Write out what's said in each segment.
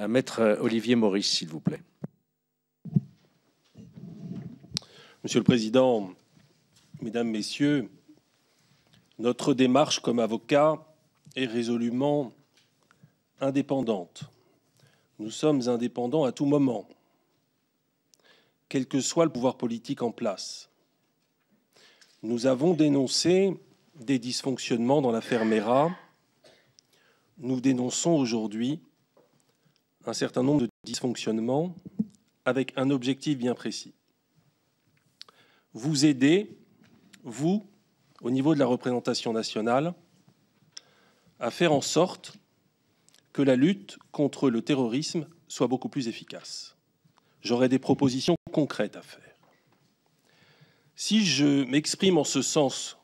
Euh, maître euh, Olivier Maurice, s'il vous plaît. Monsieur le Président, Mesdames, Messieurs, notre démarche comme avocat est résolument indépendante. Nous sommes indépendants à tout moment, quel que soit le pouvoir politique en place. Nous avons dénoncé des dysfonctionnements dans l'affaire Mera. Nous dénonçons aujourd'hui un certain nombre de dysfonctionnements avec un objectif bien précis. Vous aider, vous, au niveau de la représentation nationale, à faire en sorte que la lutte contre le terrorisme soit beaucoup plus efficace. J'aurai des propositions concrètes à faire. Si je m'exprime en ce sens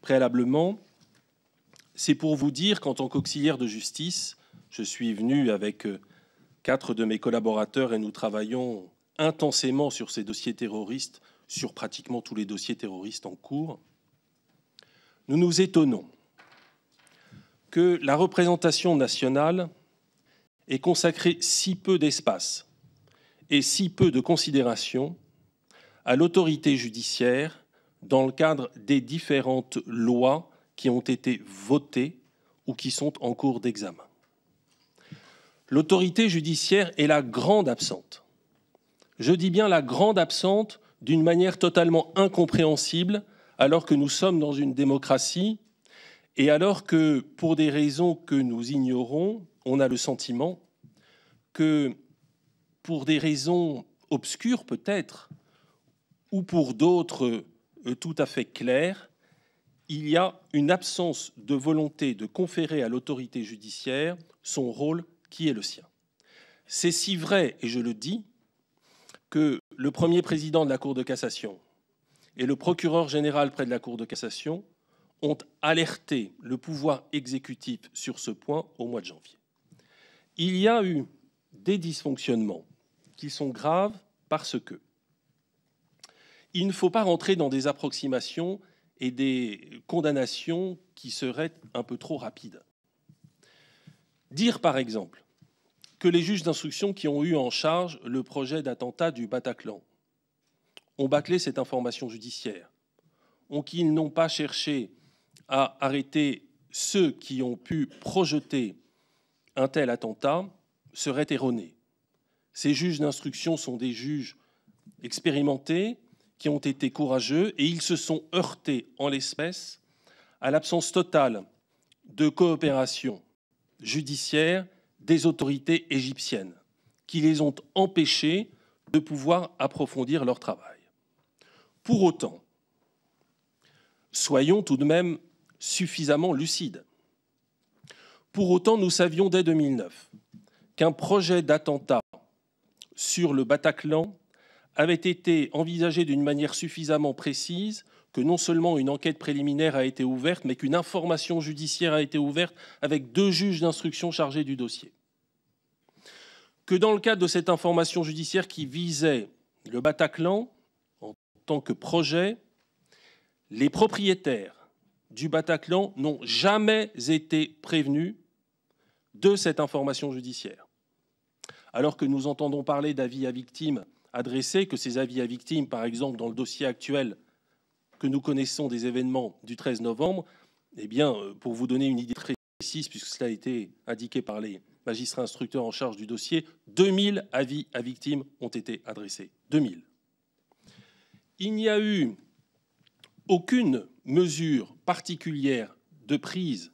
préalablement, c'est pour vous dire qu'en tant qu'auxiliaire de justice, je suis venu avec euh, quatre de mes collaborateurs et nous travaillons intensément sur ces dossiers terroristes, sur pratiquement tous les dossiers terroristes en cours. Nous nous étonnons que la représentation nationale ait consacré si peu d'espace et si peu de considération à l'autorité judiciaire dans le cadre des différentes lois qui ont été votées ou qui sont en cours d'examen l'autorité judiciaire est la grande absente. Je dis bien la grande absente d'une manière totalement incompréhensible, alors que nous sommes dans une démocratie et alors que, pour des raisons que nous ignorons, on a le sentiment que, pour des raisons obscures peut-être, ou pour d'autres euh, tout à fait claires, il y a une absence de volonté de conférer à l'autorité judiciaire son rôle qui est le sien. C'est si vrai, et je le dis, que le premier président de la Cour de cassation et le procureur général près de la Cour de cassation ont alerté le pouvoir exécutif sur ce point au mois de janvier. Il y a eu des dysfonctionnements qui sont graves parce que il ne faut pas rentrer dans des approximations et des condamnations qui seraient un peu trop rapides. Dire par exemple que les juges d'instruction qui ont eu en charge le projet d'attentat du Bataclan ont bâclé cette information judiciaire, ont qu'ils n'ont pas cherché à arrêter ceux qui ont pu projeter un tel attentat serait erroné. Ces juges d'instruction sont des juges expérimentés, qui ont été courageux, et ils se sont heurtés en l'espèce à l'absence totale de coopération judiciaire des autorités égyptiennes qui les ont empêchés de pouvoir approfondir leur travail. Pour autant, soyons tout de même suffisamment lucides. Pour autant, nous savions dès 2009 qu'un projet d'attentat sur le Bataclan avait été envisagé d'une manière suffisamment précise que non seulement une enquête préliminaire a été ouverte, mais qu'une information judiciaire a été ouverte avec deux juges d'instruction chargés du dossier. Que dans le cadre de cette information judiciaire qui visait le Bataclan en tant que projet, les propriétaires du Bataclan n'ont jamais été prévenus de cette information judiciaire. Alors que nous entendons parler d'avis à victimes adressés, que ces avis à victimes, par exemple dans le dossier actuel que nous connaissons des événements du 13 novembre, eh bien, euh, pour vous donner une idée très précise, puisque cela a été indiqué par les magistrats instructeurs en charge du dossier, 2000 avis à victimes ont été adressés. 2000. Il n'y a eu aucune mesure particulière de prise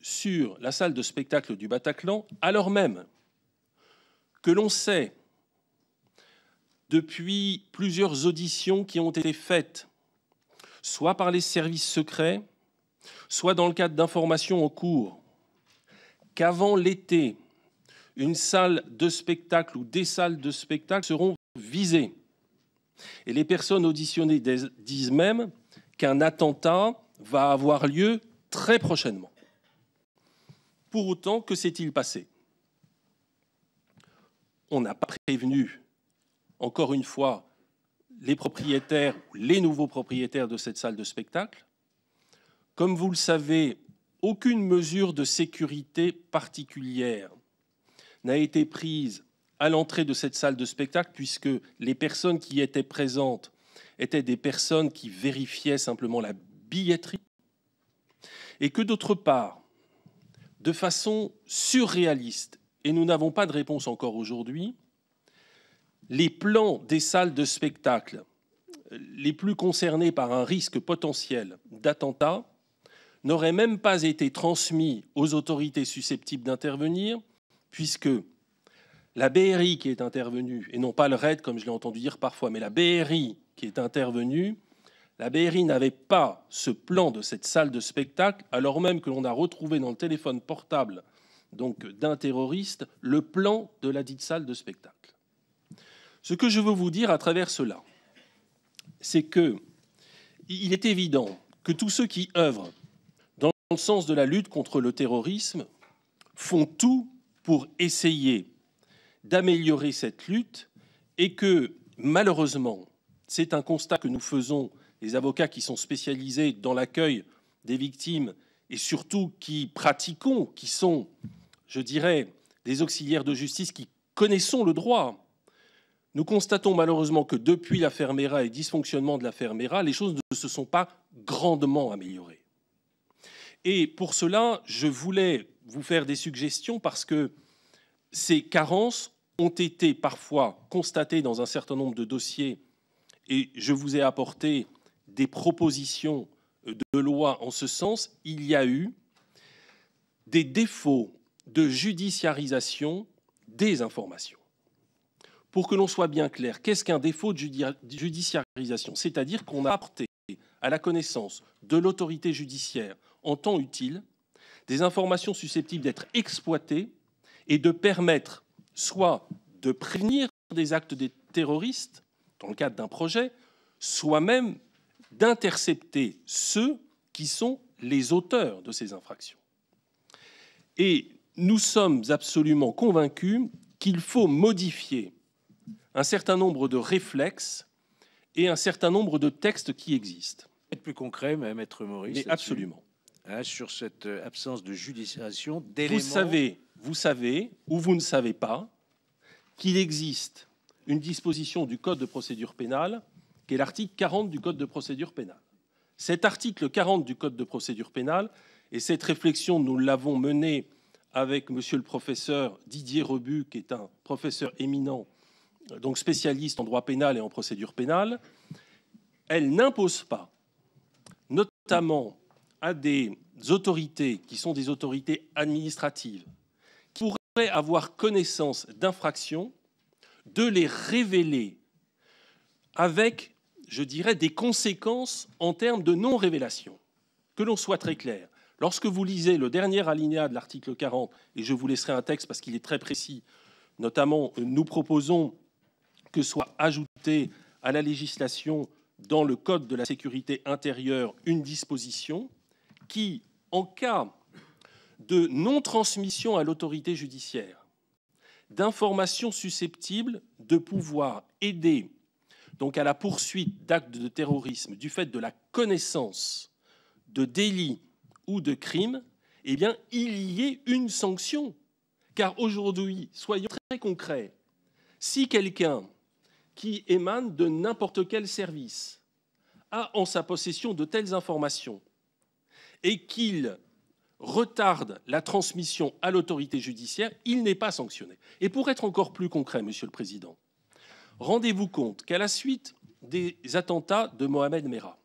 sur la salle de spectacle du Bataclan, alors même que l'on sait, depuis plusieurs auditions qui ont été faites soit par les services secrets, soit dans le cadre d'informations en cours, qu'avant l'été, une salle de spectacle ou des salles de spectacle seront visées. Et les personnes auditionnées disent même qu'un attentat va avoir lieu très prochainement. Pour autant, que s'est-il passé On n'a pas prévenu, encore une fois, les propriétaires, les nouveaux propriétaires de cette salle de spectacle. Comme vous le savez, aucune mesure de sécurité particulière n'a été prise à l'entrée de cette salle de spectacle, puisque les personnes qui y étaient présentes étaient des personnes qui vérifiaient simplement la billetterie, et que d'autre part, de façon surréaliste, et nous n'avons pas de réponse encore aujourd'hui, les plans des salles de spectacle les plus concernés par un risque potentiel d'attentat n'auraient même pas été transmis aux autorités susceptibles d'intervenir, puisque la BRI qui est intervenue, et non pas le RAID comme je l'ai entendu dire parfois, mais la BRI qui est intervenue, la BRI n'avait pas ce plan de cette salle de spectacle, alors même que l'on a retrouvé dans le téléphone portable donc d'un terroriste le plan de la dite salle de spectacle. Ce que je veux vous dire à travers cela, c'est que il est évident que tous ceux qui œuvrent dans le sens de la lutte contre le terrorisme font tout pour essayer d'améliorer cette lutte et que malheureusement, c'est un constat que nous faisons, les avocats qui sont spécialisés dans l'accueil des victimes et surtout qui pratiquons, qui sont, je dirais, des auxiliaires de justice qui connaissons le droit, nous constatons malheureusement que depuis l'affaire Mera et le dysfonctionnement de l'affaire Mera, les choses ne se sont pas grandement améliorées. Et pour cela, je voulais vous faire des suggestions parce que ces carences ont été parfois constatées dans un certain nombre de dossiers et je vous ai apporté des propositions de loi en ce sens. Il y a eu des défauts de judiciarisation des informations. Pour que l'on soit bien clair, qu'est-ce qu'un défaut de judiciarisation C'est-à-dire qu'on a apporté à la connaissance de l'autorité judiciaire en temps utile des informations susceptibles d'être exploitées et de permettre soit de prévenir des actes des terroristes dans le cadre d'un projet, soit même d'intercepter ceux qui sont les auteurs de ces infractions. Et nous sommes absolument convaincus qu'il faut modifier un certain nombre de réflexes et un certain nombre de textes qui existent. Être plus concret, maître Maurice. absolument. Hein, sur cette euh, absence de judiciation, d'éléments. Vous savez, vous savez ou vous ne savez pas qu'il existe une disposition du Code de procédure pénale qui est l'article 40 du Code de procédure pénale. Cet article 40 du Code de procédure pénale, et cette réflexion, nous l'avons menée avec monsieur le professeur Didier Rebut, qui est un professeur éminent donc spécialiste en droit pénal et en procédure pénale, elle n'impose pas, notamment à des autorités qui sont des autorités administratives, qui pourraient avoir connaissance d'infractions, de les révéler avec, je dirais, des conséquences en termes de non-révélation. Que l'on soit très clair. Lorsque vous lisez le dernier alinéa de l'article 40, et je vous laisserai un texte parce qu'il est très précis, notamment euh, nous proposons que soit ajoutée à la législation dans le Code de la sécurité intérieure une disposition qui, en cas de non-transmission à l'autorité judiciaire d'informations susceptibles de pouvoir aider donc à la poursuite d'actes de terrorisme du fait de la connaissance de délits ou de crimes, eh bien, il y ait une sanction. Car aujourd'hui, soyons très concrets, si quelqu'un qui émane de n'importe quel service a en sa possession de telles informations et qu'il retarde la transmission à l'autorité judiciaire, il n'est pas sanctionné. Et pour être encore plus concret, Monsieur le Président, rendez-vous compte qu'à la suite des attentats de Mohamed Merah,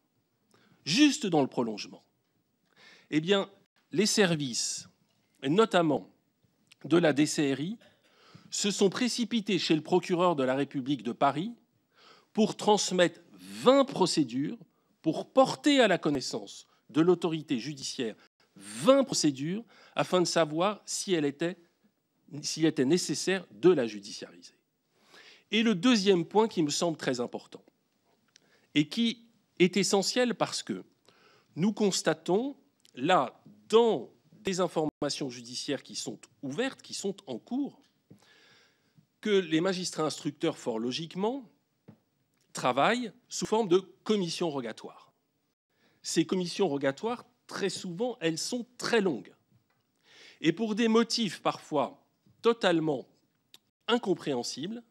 juste dans le prolongement, eh bien, les services, notamment de la DCRI, se sont précipités chez le procureur de la République de Paris pour transmettre 20 procédures, pour porter à la connaissance de l'autorité judiciaire 20 procédures afin de savoir si elle était, s'il était nécessaire de la judiciariser. Et le deuxième point qui me semble très important et qui est essentiel parce que nous constatons là, dans des informations judiciaires qui sont ouvertes, qui sont en cours, que les magistrats instructeurs, fort logiquement, travaillent sous forme de commissions rogatoires. Ces commissions rogatoires, très souvent, elles sont très longues. Et pour des motifs parfois totalement incompréhensibles,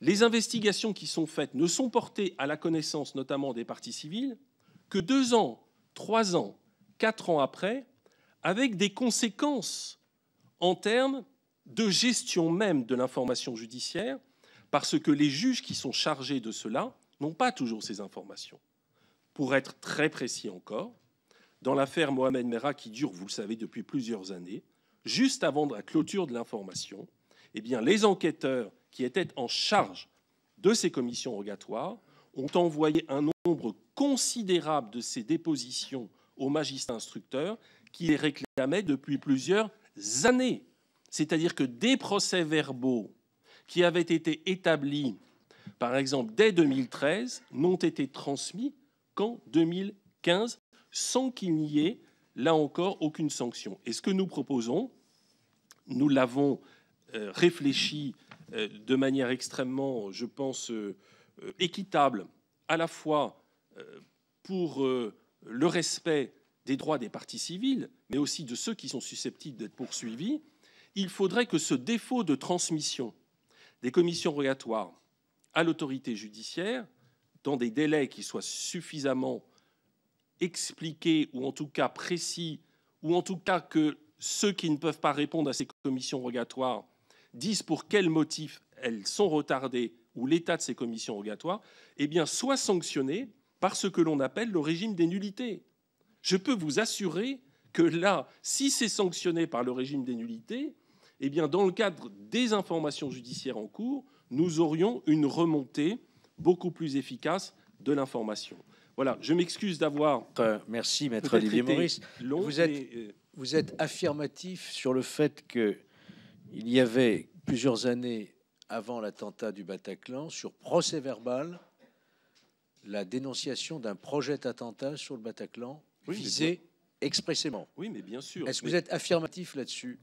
les investigations qui sont faites ne sont portées à la connaissance notamment des parties civiles que deux ans, trois ans, quatre ans après, avec des conséquences en termes de gestion même de l'information judiciaire, parce que les juges qui sont chargés de cela n'ont pas toujours ces informations. Pour être très précis encore, dans l'affaire Mohamed Merah qui dure, vous le savez, depuis plusieurs années, juste avant la clôture de l'information, eh bien, les enquêteurs qui étaient en charge de ces commissions rogatoires ont envoyé un nombre considérable de ces dépositions aux magistrats instructeurs qui les réclamaient depuis plusieurs années. C'est-à-dire que des procès-verbaux qui avaient été établis, par exemple, dès 2013, n'ont été transmis qu'en 2015, sans qu'il n'y ait, là encore, aucune sanction. Et ce que nous proposons, nous l'avons euh, réfléchi euh, de manière extrêmement, je pense, euh, équitable, à la fois pour le respect des droits des parties civiles, mais aussi de ceux qui sont susceptibles d'être poursuivis, il faudrait que ce défaut de transmission des commissions rogatoires à l'autorité judiciaire, dans des délais qui soient suffisamment expliqués ou en tout cas précis, ou en tout cas que ceux qui ne peuvent pas répondre à ces commissions rogatoires disent pour quels motifs elles sont retardées ou l'état de ces commissions rogatoires, eh bien, soit sanctionné par ce que l'on appelle le régime des nullités. Je peux vous assurer que là, si c'est sanctionné par le régime des nullités, eh bien, dans le cadre des informations judiciaires en cours, nous aurions une remontée beaucoup plus efficace de l'information. Voilà, je m'excuse d'avoir. Euh, merci, maître Olivier Maurice. Euh, vous, êtes, affirmatif sur le fait qu'il y avait plusieurs années avant l'attentat du Bataclan, sur procès verbal, la dénonciation d'un projet d'attentat sur le Bataclan visé expressément. Oui, mais bien sûr. Est-ce que vous êtes affirmatif là-dessus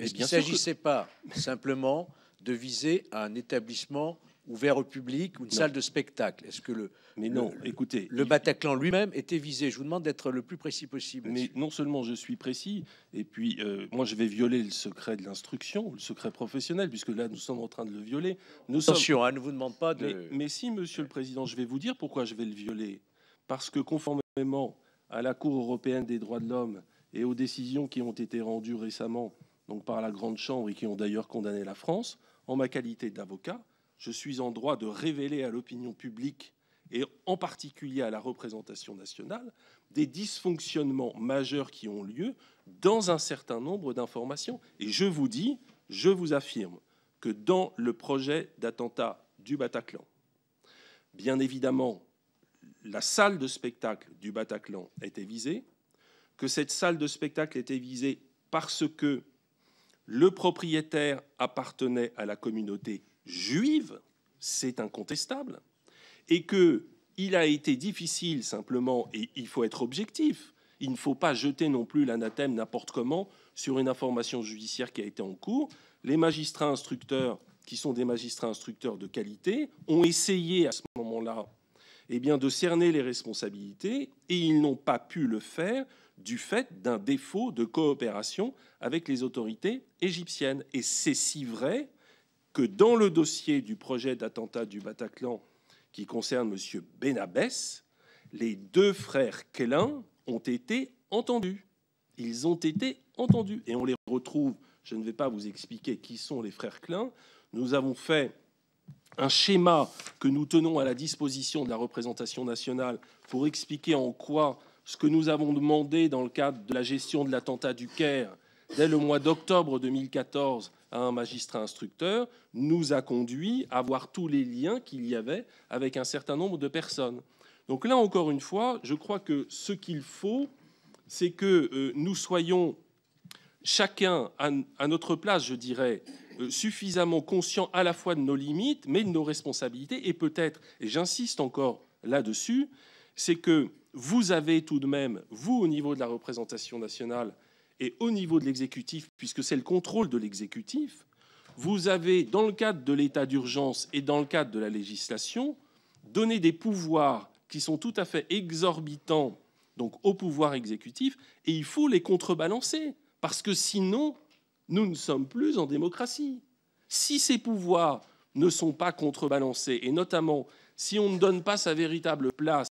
est-ce qu'il ne s'agissait pas simplement de viser un établissement ouvert au public une salle de spectacle Est-ce que le, mais non, écoutez, le Bataclan lui-même était visé Je vous demande d'être le plus précis possible. Mais non seulement je suis précis, et puis euh, moi je vais violer le secret de l'instruction, le secret professionnel, puisque là nous sommes en train de le violer. Nous sommes... Hein, ne vous demande pas de. mais si, Monsieur le Président, je vais vous dire pourquoi je vais le violer. Parce que conformément à la Cour européenne des droits de l'homme et aux décisions qui ont été rendues récemment donc par la Grande Chambre et qui ont d'ailleurs condamné la France, en ma qualité d'avocat, je suis en droit de révéler à l'opinion publique et en particulier à la représentation nationale des dysfonctionnements majeurs qui ont lieu dans un certain nombre d'informations. Et je vous dis, je vous affirme que dans le projet d'attentat du Bataclan, bien évidemment, la salle de spectacle du Bataclan était visée, que cette salle de spectacle était visée parce que le propriétaire appartenait à la communauté juive, c'est incontestable, et que il a été difficile simplement, et il faut être objectif, il ne faut pas jeter non plus l'anathème n'importe comment sur une information judiciaire qui a été en cours. Les magistrats instructeurs, qui sont des magistrats instructeurs de qualité, ont essayé à ce moment-là eh de cerner les responsabilités, et ils n'ont pas pu le faire du fait d'un défaut de coopération avec les autorités égyptiennes. Et c'est si vrai que dans le dossier du projet d'attentat du Bataclan qui concerne M. Benabès, les deux frères Kellin ont été entendus. Ils ont été entendus et on les retrouve. Je ne vais pas vous expliquer qui sont les frères Klein. Nous avons fait un schéma que nous tenons à la disposition de la représentation nationale pour expliquer en quoi ce que nous avons demandé dans le cadre de la gestion de l'attentat du Caire dès le mois d'octobre 2014 à un magistrat instructeur, nous a conduit à voir tous les liens qu'il y avait avec un certain nombre de personnes. Donc là, encore une fois, je crois que ce qu'il faut, c'est que euh, nous soyons chacun à, notre place, je dirais, euh, suffisamment conscients à la fois de nos limites, mais de nos responsabilités, et peut-être, et j'insiste encore là-dessus, c'est que vous avez tout de même, vous au niveau de la représentation nationale et au niveau de l'exécutif, puisque c'est le contrôle de l'exécutif, vous avez, dans le cadre de l'état d'urgence et dans le cadre de la législation, donné des pouvoirs qui sont tout à fait exorbitants donc au pouvoir exécutif, et il faut les contrebalancer, parce que sinon, nous ne sommes plus en démocratie. Si ces pouvoirs ne sont pas contrebalancés, et notamment si on ne donne pas sa véritable place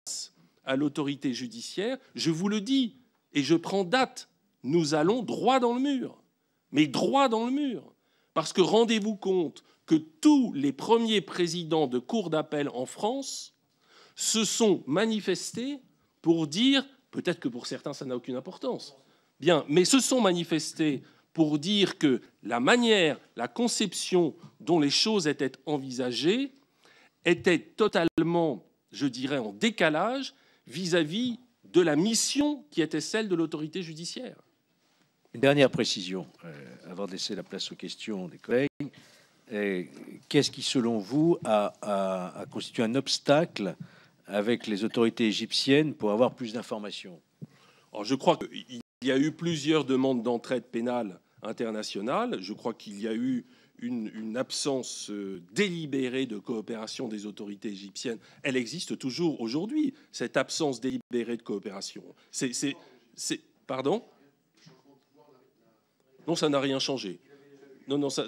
à l'autorité judiciaire, je vous le dis, et je prends date, nous allons droit dans le mur, mais droit dans le mur. Parce que rendez-vous compte que tous les premiers présidents de cours d'appel en France se sont manifestés pour dire, peut-être que pour certains ça n'a aucune importance, bien, mais se sont manifestés pour dire que la manière, la conception dont les choses étaient envisagées était totalement, je dirais, en décalage vis-à-vis de la mission qui était celle de l'autorité judiciaire. Une dernière précision, euh, avant de laisser la place aux questions des collègues. Euh, qu'est-ce qui, selon vous, a, a constitué un obstacle avec les autorités égyptiennes pour avoir plus d'informations Je crois qu'il y a eu plusieurs demandes d'entraide pénale internationale. Je crois qu'il y a eu une, absence euh, délibérée de coopération des autorités égyptiennes, elle existe toujours aujourd'hui, cette absence délibérée de coopération. C'est, pardon Non, ça n'a rien changé. Non, non, ça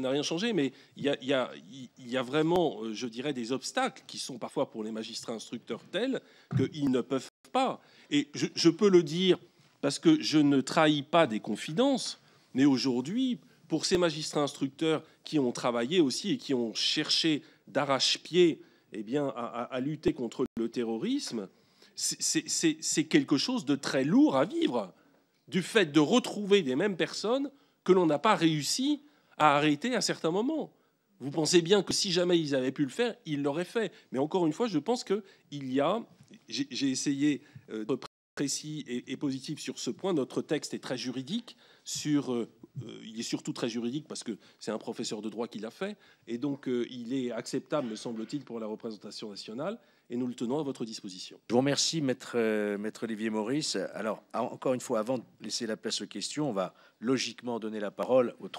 n'a rien changé, mais il y a, y, a, y a, vraiment, euh, je dirais, des obstacles qui sont parfois pour les magistrats instructeurs tels qu'ils ne peuvent pas. Et je, je, peux le dire parce que je ne trahis pas des confidences, mais aujourd'hui, pour ces magistrats instructeurs qui ont travaillé aussi et qui ont cherché d'arrache-pied eh bien, à, lutter contre le terrorisme, c'est quelque chose de très lourd à vivre, du fait de retrouver des mêmes personnes que l'on n'a pas réussi à arrêter à certains moments. Vous pensez bien que si jamais ils avaient pu le faire, ils l'auraient fait. Mais encore une fois, je pense qu'il y a, j'ai essayé euh, de précis et, positif sur ce point. Notre texte est très juridique. Sur, euh, euh, il est surtout très juridique parce que c'est un professeur de droit qui l'a fait. Et donc, euh, il est acceptable, me semble-t-il, pour la représentation nationale. Et nous le tenons à votre disposition. Je vous remercie, maître, maître Olivier Maurice. Alors, encore une fois, avant de laisser la place aux questions, on va logiquement donner la parole aux trois.